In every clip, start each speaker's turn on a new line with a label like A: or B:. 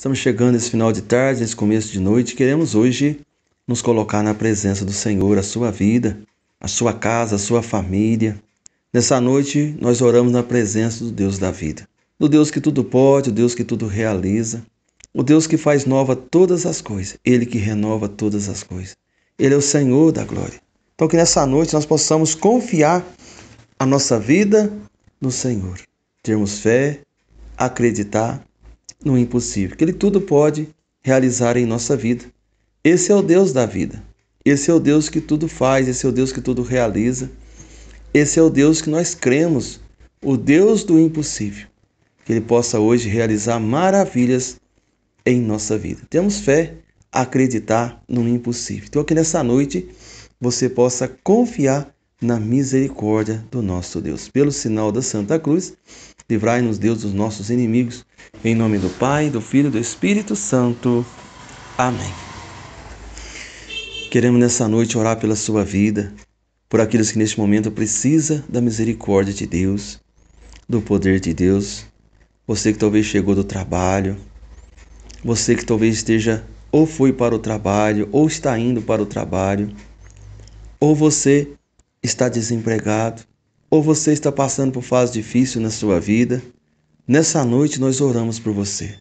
A: Estamos chegando esse final de tarde, esse começo de noite. Queremos hoje nos colocar na presença do Senhor, a sua vida, a sua casa, a sua família. Nessa noite, nós oramos na presença do Deus da vida, do Deus que tudo pode, o Deus que tudo realiza, o Deus que faz nova todas as coisas, ele que renova todas as coisas. Ele é o Senhor da glória. Então, que nessa noite nós possamos confiar a nossa vida no Senhor, termos fé, acreditar no impossível, que Ele tudo pode realizar em nossa vida. Esse é o Deus da vida. Esse é o Deus que tudo faz, esse é o Deus que tudo realiza. Esse é o Deus que nós cremos, o Deus do impossível. Que Ele possa hoje realizar maravilhas em nossa vida. Temos fé, acreditar no impossível. Então, que nessa noite você possa confiar na misericórdia do nosso Deus. Pelo sinal da Santa Cruz, Livrai-nos, Deus, dos nossos inimigos. Em nome do Pai, do Filho e do Espírito Santo. Amém. Queremos nessa noite orar pela sua vida, por aqueles que neste momento precisa da misericórdia de Deus, do poder de Deus. Você que talvez chegou do trabalho, você que talvez esteja ou foi para o trabalho, ou está indo para o trabalho, ou você está desempregado, ou você está passando por fase difícil na sua vida, nessa noite nós oramos por você.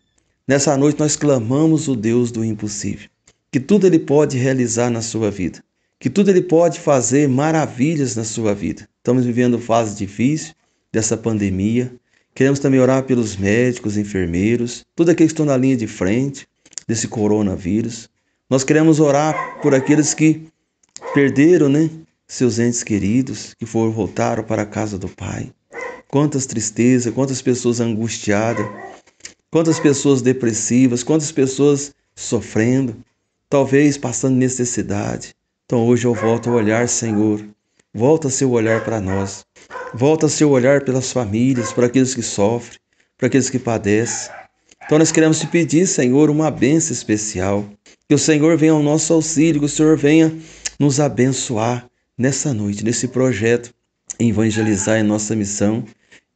A: Nessa noite nós clamamos o Deus do impossível, que tudo ele pode realizar na sua vida, que tudo ele pode fazer maravilhas na sua vida. Estamos vivendo fase difícil dessa pandemia. Queremos também orar pelos médicos, enfermeiros, todos aqueles que estão na linha de frente desse coronavírus. Nós queremos orar por aqueles que perderam, né? seus entes queridos que foram voltaram para a casa do Pai. Quantas tristezas, quantas pessoas angustiadas, quantas pessoas depressivas, quantas pessoas sofrendo, talvez passando necessidade. Então hoje eu volto a olhar, Senhor, volta seu olhar para nós, volta seu olhar pelas famílias, para aqueles que sofrem, para aqueles que padecem. Então nós queremos te pedir, Senhor, uma bênção especial. Que o Senhor venha ao nosso auxílio, que o Senhor venha nos abençoar, nessa noite, nesse projeto Evangelizar em Nossa Missão.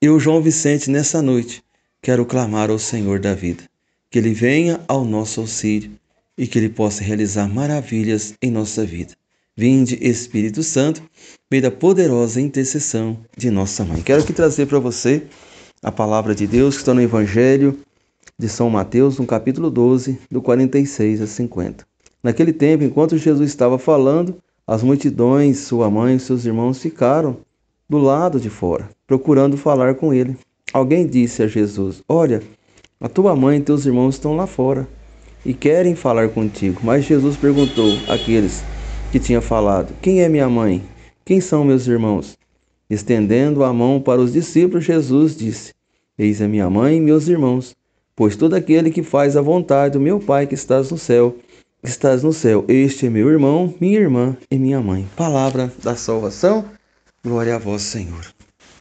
A: Eu, João Vicente, nessa noite, quero clamar ao Senhor da vida, que Ele venha ao nosso auxílio e que Ele possa realizar maravilhas em nossa vida. Vinde, Espírito Santo, pela poderosa intercessão de nossa mãe. Quero aqui trazer para você a palavra de Deus que está no Evangelho de São Mateus, no capítulo 12, do 46 a 50. Naquele tempo, enquanto Jesus estava falando, as multidões, sua mãe e seus irmãos ficaram do lado de fora, procurando falar com ele. Alguém disse a Jesus: Olha, a tua mãe e teus irmãos estão lá fora e querem falar contigo. Mas Jesus perguntou àqueles que tinha falado: Quem é minha mãe? Quem são meus irmãos? Estendendo a mão para os discípulos, Jesus disse: Eis a minha mãe e meus irmãos, pois todo aquele que faz a vontade do meu Pai que estás no céu, estás no céu. Este é meu irmão, minha irmã e minha mãe. Palavra da salvação. Glória a vós, Senhor.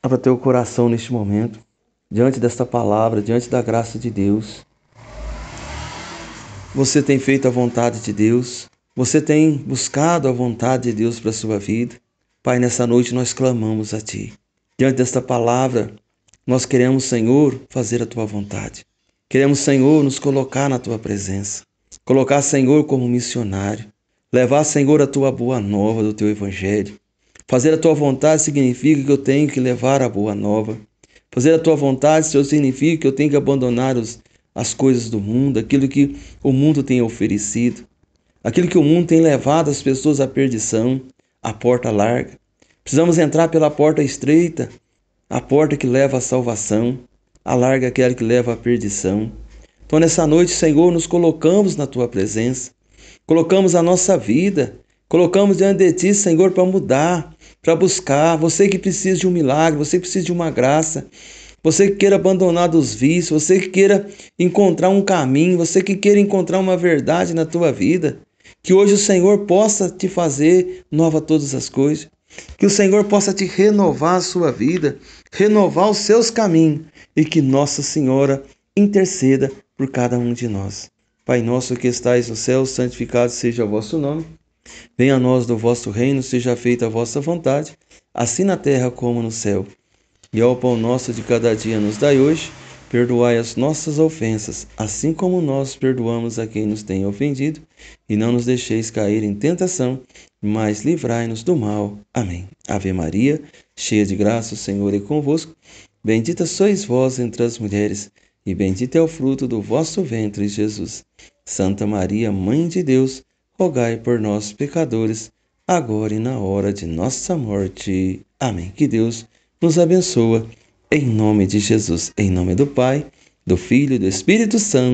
A: Abra teu coração neste momento, diante desta palavra, diante da graça de Deus. Você tem feito a vontade de Deus. Você tem buscado a vontade de Deus para a sua vida. Pai, nessa noite nós clamamos a ti. Diante desta palavra, nós queremos, Senhor, fazer a tua vontade. Queremos, Senhor, nos colocar na tua presença. Colocar, Senhor, como missionário. Levar, Senhor, a tua boa nova do teu evangelho. Fazer a tua vontade significa que eu tenho que levar a boa nova. Fazer a tua vontade, Senhor, significa que eu tenho que abandonar os, as coisas do mundo, aquilo que o mundo tem oferecido, aquilo que o mundo tem levado as pessoas à perdição, à porta larga. Precisamos entrar pela porta estreita, a porta que leva à salvação, a larga aquela que leva à perdição. Então, nessa noite, Senhor, nos colocamos na tua presença, colocamos a nossa vida, colocamos diante de ti, Senhor, para mudar, para buscar. Você que precisa de um milagre, você que precisa de uma graça, você que queira abandonar dos vícios, você que queira encontrar um caminho, você que queira encontrar uma verdade na tua vida. Que hoje o Senhor possa te fazer nova todas as coisas. Que o Senhor possa te renovar a sua vida, renovar os seus caminhos e que Nossa Senhora interceda por cada um de nós. Pai nosso que estais no céu, santificado seja o vosso nome. Venha a nós do vosso reino, seja feita a vossa vontade, assim na terra como no céu. E ao pão nosso de cada dia nos dai hoje, perdoai as nossas ofensas, assim como nós perdoamos a quem nos tem ofendido, e não nos deixeis cair em tentação, mas livrai-nos do mal. Amém. Ave Maria, cheia de graça, o Senhor é convosco. Bendita sois vós entre as mulheres e bendito é o fruto do vosso ventre, Jesus. Santa Maria, Mãe de Deus, rogai por nós, pecadores, agora e na hora de nossa morte. Amém. Que Deus nos abençoa, em nome de Jesus, em nome do Pai, do Filho e do Espírito Santo.